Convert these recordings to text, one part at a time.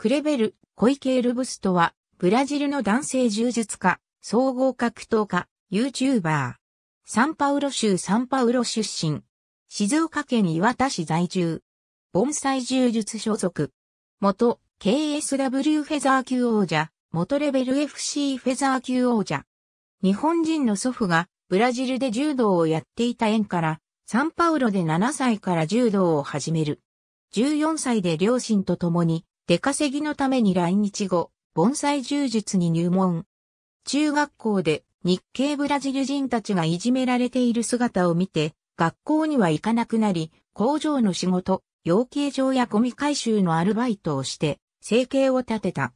クレベル、小池エルブストは、ブラジルの男性柔術家、総合格闘家、YouTuber。サンパウロ州サンパウロ出身。静岡県岩田市在住。盆栽柔術所属。元、KSW フェザー級王者、元レベル FC フェザー級王者。日本人の祖父が、ブラジルで柔道をやっていた縁から、サンパウロで7歳から柔道を始める。14歳で両親と共に出稼ぎのために来日後、盆栽柔術に入門。中学校で日系ブラジル人たちがいじめられている姿を見て、学校には行かなくなり、工場の仕事、養鶏場やゴミ回収のアルバイトをして、生計を立てた。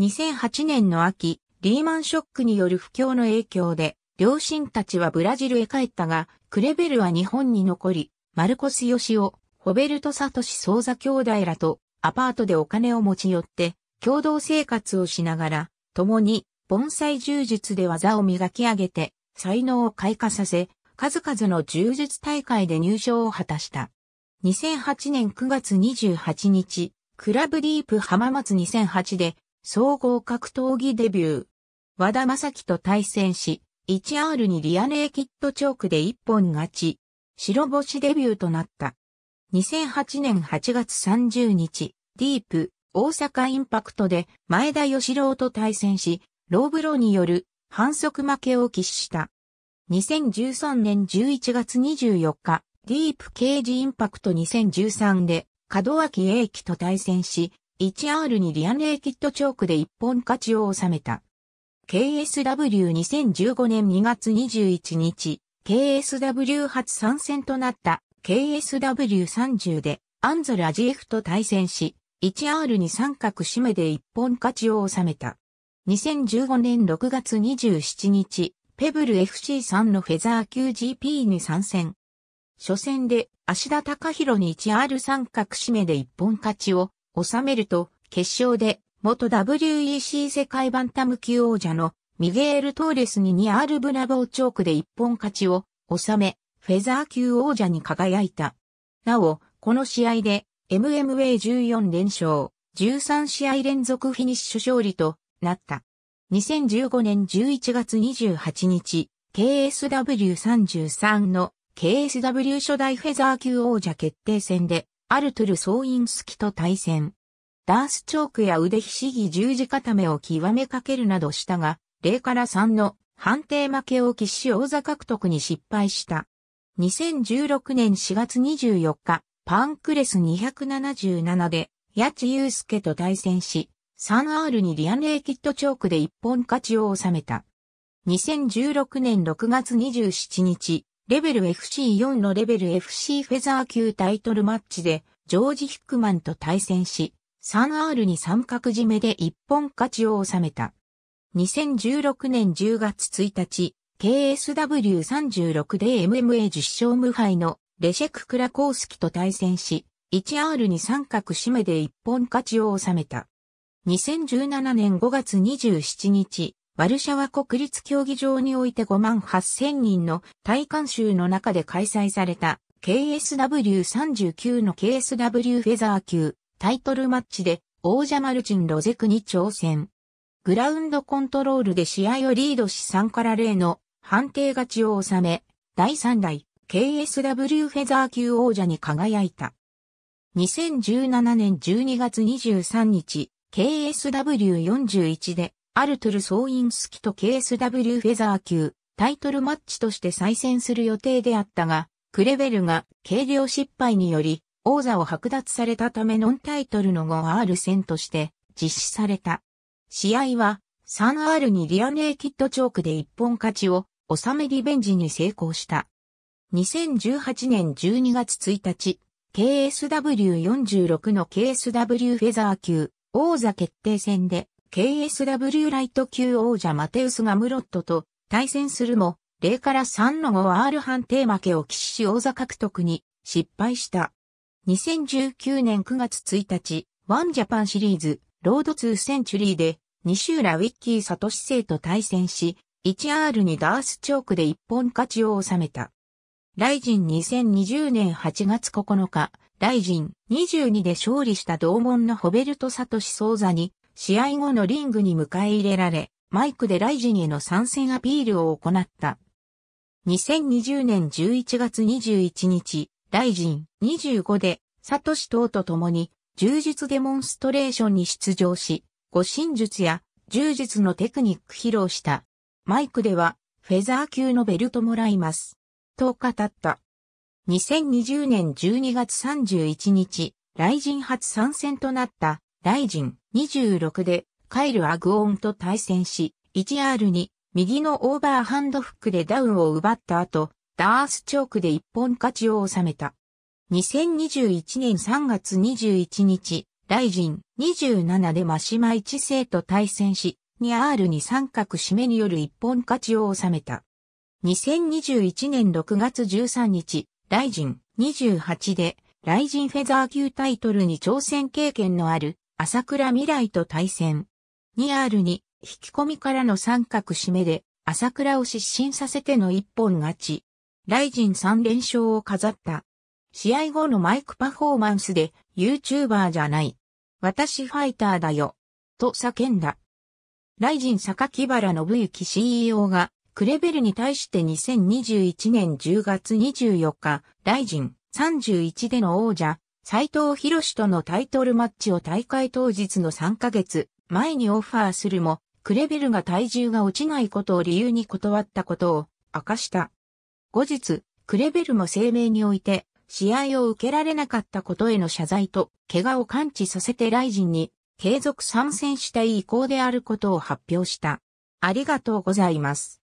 2008年の秋、リーマンショックによる不況の影響で、両親たちはブラジルへ帰ったが、クレベルは日本に残り、マルコス・ヨシオ、ホベルト・サトシ・ソーザ兄弟らとアパートでお金を持ち寄って、共同生活をしながら、共に盆栽柔術で技を磨き上げて、才能を開花させ、数々の柔術大会で入賞を果たした。2008年9月28日、クラブディープ浜松2008で総合格闘技デビュー。和田正樹と対戦し、1R にリアネーキッドチョークで一本勝ち、白星デビューとなった。2008年8月30日、ディープ、大阪インパクトで前田義郎と対戦し、ローブローによる反則負けを喫した。2013年11月24日、ディープ刑事インパクト2013で、門脇英樹と対戦し、1R にリアネーキッドチョークで一本勝ちを収めた。KSW2015 年2月21日、KSW 初参戦となった KSW30 でアンゾラジエフと対戦し、1R に三角締めで一本勝ちを収めた。2015年6月27日、ペブル FC3 のフェザー級 GP に参戦。初戦で足田隆弘に 1R 三角締めで一本勝ちを収めると、決勝で元 WEC 世界バンタム級王者のミゲール・トーレスに 2R ブラボーチョークで一本勝ちを収め、フェザー級王者に輝いた。なお、この試合で MMA14 連勝、13試合連続フィニッシュ勝利となった。2015年11月28日、KSW33 の KSW 初代フェザー級王者決定戦で、アルトゥル・ソーインスキと対戦。ダースチョークや腕ひしぎ十字固めを極めかけるなどしたが、0から3の判定負けを喫し王座獲得に失敗した。2016年4月24日、パンクレス277で、八千祐介と対戦し、3R にリアンレイキッドチョークで一本勝ちを収めた。2016年6月27日、レベル FC4 のレベル FC フェザー級タイトルマッチで、ジョージ・ヒックマンと対戦し、3R に三角締めで一本勝ちを収めた。2016年10月1日、KSW36 で MMA 10勝無敗のレシェク・クラコースキと対戦し、1R に三角締めで一本勝ちを収めた。2017年5月27日、ワルシャワ国立競技場において5万8000人の体観集の中で開催された KSW39 の KSW フェザー級タイトルマッチで王者マルチン・ロゼクに挑戦。グラウンドコントロールで試合をリードし3から0の判定勝ちを収め、第3代 KSW フェザー級王者に輝いた。2017年12月23日、KSW41 で、アルトゥル・ソーインスキと KSW フェザー級、タイトルマッチとして再戦する予定であったが、クレベルが軽量失敗により、王座を剥奪されたためノンタイトルの 5R 戦として実施された。試合は 3R にリアネーキッドチョークで一本勝ちを収めリベンジに成功した。2018年12月1日、KSW46 の KSW フェザー級王座決定戦で KSW ライト級王者マテウスがムロットと対戦するも0から3の 5R 判定負けを喫し王座獲得に失敗した。2019年9月1日、ワンジャパンシリーズロード2センチュリーで西浦ウィッキー里市シ生と対戦し 1R にダースチョークで一本勝ちを収めた。ライジン2020年8月9日、ライジン22で勝利した同門のホベルト・サトシ・ソーザに、試合後のリングに迎え入れられ、マイクでライジンへの参戦アピールを行った。2020年11月21日、ライジン25で、サトシ等と共に、柔術デモンストレーションに出場し、護身術や柔術のテクニック披露した。マイクでは、フェザー級のベルトもらいます。と語った。2020年12月31日、雷神初参戦となった、雷神26で、カイル・アグオンと対戦し、1R に、右のオーバーハンドフックでダウンを奪った後、ダースチョークで一本勝ちを収めた。2021年3月21日、ライジン27でマシマ1世と対戦し、に R に三角締めによる一本勝ちを収めた。2021年6月13日、ライジン28で、ライジンフェザー級タイトルに挑戦経験のある、朝倉未来と対戦。2R に、引き込みからの三角締めで、朝倉を失神させての一本勝ち。ライジン3連勝を飾った。試合後のマイクパフォーマンスで、YouTuber じゃない。私ファイターだよ。と叫んだ。ライジン榊原信之 CEO が、クレベルに対して2021年10月24日、ライジン31での王者、斎藤博士とのタイトルマッチを大会当日の3ヶ月前にオファーするも、クレベルが体重が落ちないことを理由に断ったことを明かした。後日、クレベルも声明において、試合を受けられなかったことへの謝罪と、怪我を完治させてライジンに継続参戦したい意向であることを発表した。ありがとうございます。